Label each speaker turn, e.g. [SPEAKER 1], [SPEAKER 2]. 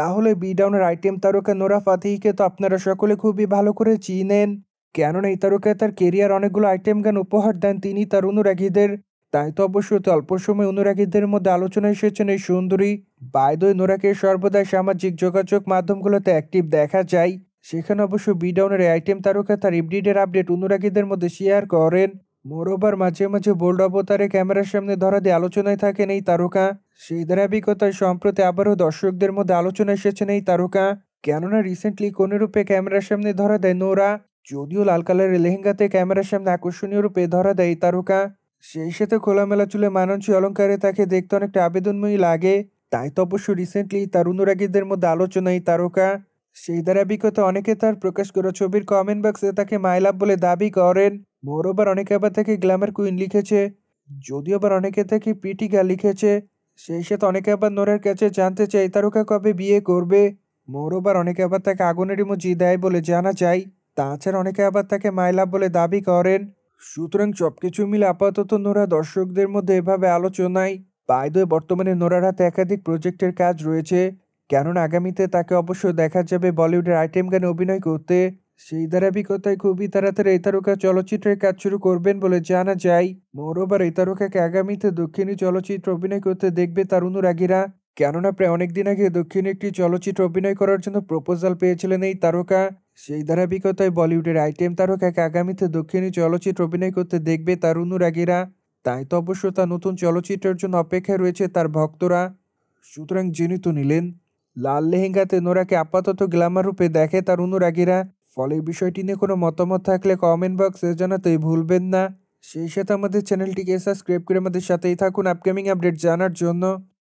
[SPEAKER 1] তাহলে বি ডাউনের আইটেম তারকা নোরা ফাতিহিকে তো আপনারা সকলে খুবই ভালো করে চিনেন কেননা এই তারকা তার কেরিয়ার অনেকগুলো আইটেম গান উপহার দেন তিনি তার অনুরাগীদের তাই তো অবশ্য অল্প সময় অনুরাগীদের মধ্যে আলোচনা এসেছেন এই সুন্দরী বায়দই নোরাকে সর্বদাই সামাজিক যোগাযোগ মাধ্যমগুলোতে অ্যাক্টিভ দেখা যায় সেখানে অবশ্য বিডাউনের আইটেম তারকা তার ইবডিডের আপডেট অনুরাগীদের মধ্যে শেয়ার করেন মোরোবার মাঝে মাঝে বোল্ড অবতারে ক্যামেরার সামনে ধরা দিয়ে আলোচনায় থাকেন এই তারকা সেই ধারাবিকতায় সম্প্রতি আবারও দর্শকদের মধ্যে আলোচনা এসেছেন এই তারকা কেননা রিসেন্টলি কোনো রূপে ক্যামেরার সামনে ধরা দেয় নোরা যদিও লাল কালারের লেহেঙ্গাতে ক্যামেরার সামনে আকর্ষণীয় রূপে ধরা দেয় এই তারকা সেই সাথে খোলামেলা চুলে মানানসী অলঙ্কারে তাকে দেখতে অনেকটা আবেদনময়ী লাগে তাই তো অবশ্য রিসেন্টলি তার অনুরাগীদের মধ্যে আলোচনা এই তারকা সেই ধারাবিকতা অনেকে তার প্রকাশ করা ছবির কমেন্ট বক্সে তাকে মাইলাভ বলে দাবি করেন মোর অনেকে আবার থেকে গ্ল্যামার কুইন লিখেছে যদিও আবার অনেকে থেকে পিটিকা লিখেছে সেই সাথে অনেকে আবার নোরের কাছে জানতে চাই তারকা কবে বিয়ে করবে মোর অনেকে আবার তাকে আগুনের ইমোজি দেয় বলে জানা যায় তাছাড়া অনেকে আবার তাকে মাইলা বলে দাবি করেন সুতরাং সব কিছু মিলে আপাতত নোরা দর্শকদের মধ্যে এভাবে আলোচনায় বাইদে বর্তমানে নোরার হাতে একাধিক প্রজেক্টের কাজ রয়েছে কেননা আগামীতে তাকে অবশ্য দেখা যাবে বলিউডের আইটেম গানে অভিনয় করতে সেই ধারাবাহিকতায় খুবই তাড়াতাড়ি এই তারকা চলচ্চিত্রের কাজ শুরু করবেন বলে জানা যায় মরোবার এই তারকাকে আগামীতে দক্ষিণী চলচ্চিত্র অভিনয় করতে দেখবে তার অনুরাগীরা কেননা প্রায় অনেকদিন আগে দক্ষিণে একটি চলচ্চিত্র অভিনয় করার জন্য প্রপোজাল পেয়েছিলেন এই তারকা সেই ধারাবাহিকতায় বলিউডের আইটেম তারকাকে আগামীতে দক্ষিণী চলচ্চিত্র অভিনয় করতে দেখবে তার অনুরাগীরা তাই তো অবশ্য তার নতুন চলচ্চিত্রের জন্য অপেক্ষায় রয়েছে তার ভক্তরা সুতরাং যিনি তো নিলেন লাল লেহেঙ্গাতে নোরাকে আপাতত গ্ল্যামার রূপে দেখে তার অনুরাগীরা ফলে এই বিষয়টি নিয়ে কোনো মতামত থাকলে কমেন্ট বক্সে জানাতেই ভুলবেন না সেই সাথে আমাদের চ্যানেলটিকে সাবস্ক্রাইব করে আমাদের সাথেই থাকুন আপকামিং আপডেট জানার জন্য